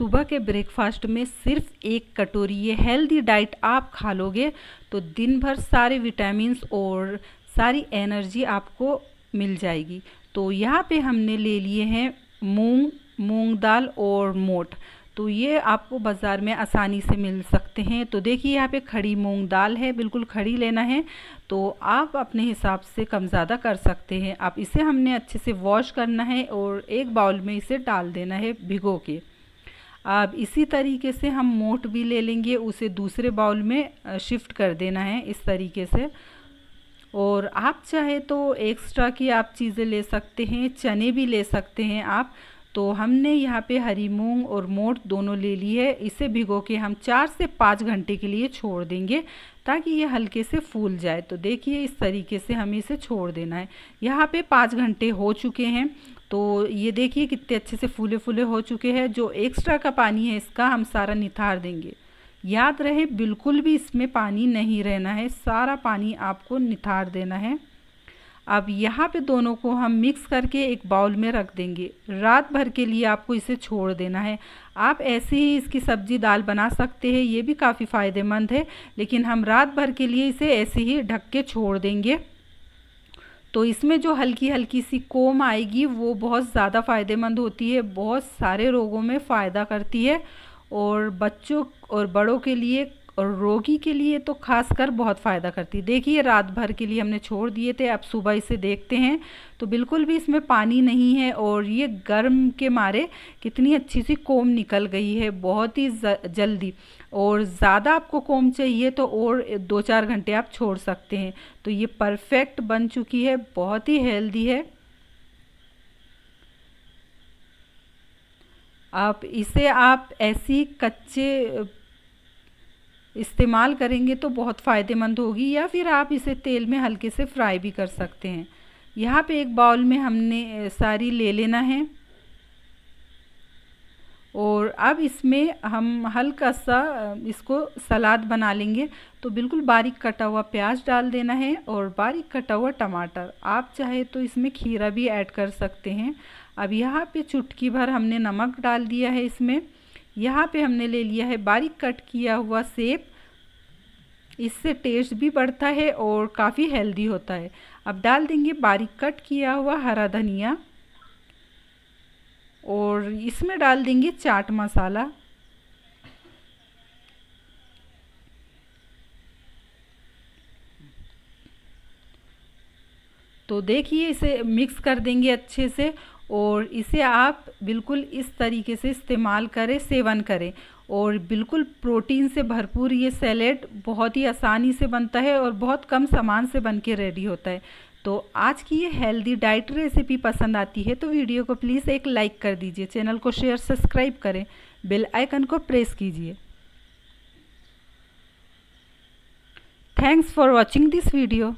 सुबह के ब्रेकफास्ट में सिर्फ एक कटोरी ये हेल्दी डाइट आप खा लोगे तो दिन भर सारे विटामिन और सारी एनर्जी आपको मिल जाएगी तो यहाँ पे हमने ले लिए हैं मूंग मूंग दाल और मोट तो ये आपको बाज़ार में आसानी से मिल सकते हैं तो देखिए यहाँ पे खड़ी मूंग दाल है बिल्कुल खड़ी लेना है तो आप अपने हिसाब से कम ज़्यादा कर सकते हैं आप इसे हमने अच्छे से वॉश करना है और एक बाउल में इसे डाल देना है भिगो के अब इसी तरीके से हम मोट भी ले लेंगे उसे दूसरे बाउल में शिफ्ट कर देना है इस तरीके से और आप चाहे तो एक्स्ट्रा की आप चीज़ें ले सकते हैं चने भी ले सकते हैं आप तो हमने यहाँ पे हरी मूंग और मोट दोनों ले ली है इसे भिगो के हम चार से पाँच घंटे के लिए छोड़ देंगे ताकि ये हल्के से फूल जाए तो देखिए इस तरीके से हमें इसे छोड़ देना है यहाँ पे पाँच घंटे हो चुके हैं तो ये देखिए कितने अच्छे से फूले फूले हो चुके हैं जो एक्स्ट्रा का पानी है इसका हम सारा निथार देंगे याद रहे बिल्कुल भी इसमें पानी नहीं रहना है सारा पानी आपको निथार देना है अब यहाँ पे दोनों को हम मिक्स करके एक बाउल में रख देंगे रात भर के लिए आपको इसे छोड़ देना है आप ऐसे ही इसकी सब्जी दाल बना सकते हैं ये भी काफ़ी फ़ायदेमंद है लेकिन हम रात भर के लिए इसे ऐसे ही ढक के छोड़ देंगे तो इसमें जो हल्की हल्की सी कोम आएगी वो बहुत ज़्यादा फ़ायदेमंद होती है बहुत सारे रोगों में फ़ायदा करती है और बच्चों और बड़ों के लिए और रोगी के लिए तो खासकर बहुत फ़ायदा करती देखिए रात भर के लिए हमने छोड़ दिए थे अब सुबह इसे देखते हैं तो बिल्कुल भी इसमें पानी नहीं है और ये गर्म के मारे कितनी अच्छी सी कोम निकल गई है बहुत ही जल्दी और ज़्यादा आपको कोम चाहिए तो और दो चार घंटे आप छोड़ सकते हैं तो ये परफेक्ट बन चुकी है बहुत ही हेल्दी है आप इसे आप ऐसी कच्चे इस्तेमाल करेंगे तो बहुत फ़ायदेमंद होगी या फिर आप इसे तेल में हल्के से फ्राई भी कर सकते हैं यहाँ पे एक बाउल में हमने सारी ले लेना है और अब इसमें हम हल्का सा इसको सलाद बना लेंगे तो बिल्कुल बारीक कटा हुआ प्याज डाल देना है और बारीक कटा हुआ टमाटर आप चाहे तो इसमें खीरा भी ऐड कर सकते हैं अब यहाँ पे चुटकी भर हमने नमक डाल दिया है इसमें यहाँ पे हमने ले लिया है बारीक कट किया हुआ सेब इससे टेस्ट भी बढ़ता है और काफ़ी हेल्दी होता है अब डाल देंगे बारीक कट किया हुआ हरा धनिया और इसमें डाल देंगे चाट मसाला तो देखिए इसे मिक्स कर देंगे अच्छे से और इसे आप बिल्कुल इस तरीके से इस्तेमाल करें सेवन करें और बिल्कुल प्रोटीन से भरपूर ये सैलेड बहुत ही आसानी से बनता है और बहुत कम सामान से बन के रेडी होता है तो आज की ये हेल्दी डाइट रेसिपी पसंद आती है तो वीडियो को प्लीज़ एक लाइक कर दीजिए चैनल को शेयर सब्सक्राइब करें बेल आइकन को प्रेस कीजिए thanks for watching this video